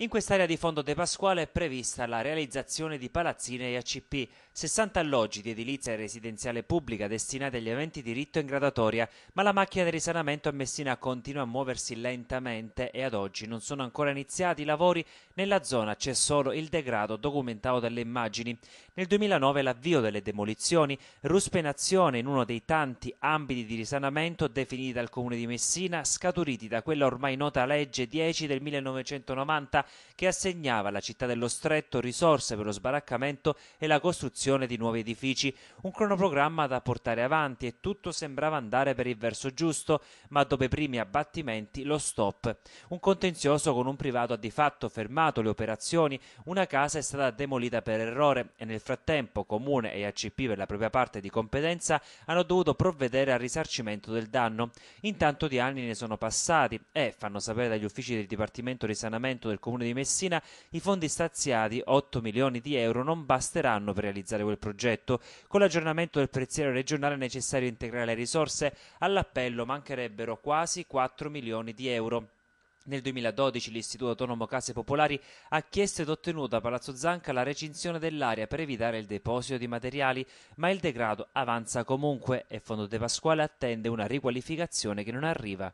In quest'area di Fondo De Pasquale è prevista la realizzazione di palazzine ACP, 60 alloggi di edilizia residenziale pubblica destinati agli eventi di diritto in gradatoria, ma la macchina di risanamento a Messina continua a muoversi lentamente e ad oggi non sono ancora iniziati i lavori, nella zona c'è solo il degrado documentato dalle immagini. Nel 2009 l'avvio delle demolizioni, ruspenazione in uno dei tanti ambiti di risanamento definiti dal Comune di Messina, scaturiti da quella ormai nota legge 10 del 1990 che assegnava alla città dello Stretto risorse per lo sbaraccamento e la costruzione di nuovi edifici, un cronoprogramma da portare avanti e tutto sembrava andare per il verso giusto, ma dopo i primi abbattimenti lo stop. Un contenzioso con un privato ha di fatto fermato le operazioni, una casa è stata demolita per errore e nel frattempo Comune e ACP per la propria parte di competenza hanno dovuto provvedere al risarcimento del danno. Intanto di anni ne sono passati e, fanno sapere dagli uffici del Dipartimento di Sanamento del Comune Comune di Messina, i fondi stanziati, 8 milioni di euro, non basteranno per realizzare quel progetto. Con l'aggiornamento del prezziere regionale è necessario integrare le risorse, all'appello mancherebbero quasi 4 milioni di euro. Nel 2012 l'Istituto Autonomo Case Popolari ha chiesto ed ottenuto da Palazzo Zanca la recinzione dell'area per evitare il deposito di materiali, ma il degrado avanza comunque e Fondo De Pasquale attende una riqualificazione che non arriva.